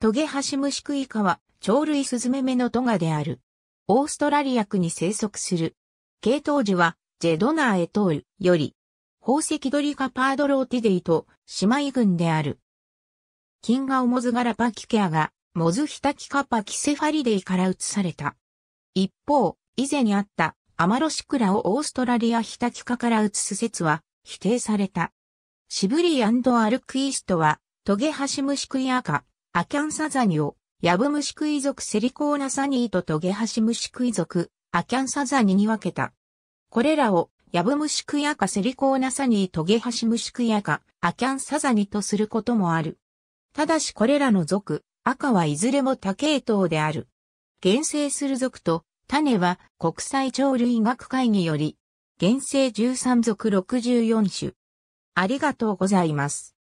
トゲハシムシクイカは、鳥類スズメメのトガである。オーストラリア区に生息する。系統樹は、ジェドナーエトールより、宝石ドリカパードローティデイと姉妹群である。金がオモズガラパキケアが、モズヒタキカパキセファリデイから移された。一方、以前にあったアマロシクラをオーストラリアヒタキカから移す説は否定された。シブリアンドアルクイストはトゲハシムシクイアカアキャンサザニを、ヤブムシクイ族セリコーナサニーとトゲハシムシクイ族、アキャンサザニに分けた。これらを、ヤブムシクヤカセリコーナサニートゲハシムシクヤカ、アキャンサザニとすることもある。ただしこれらの族、赤はいずれも多系統である。原生する族と、種は国際鳥類学会により、原生13族64種。ありがとうございます。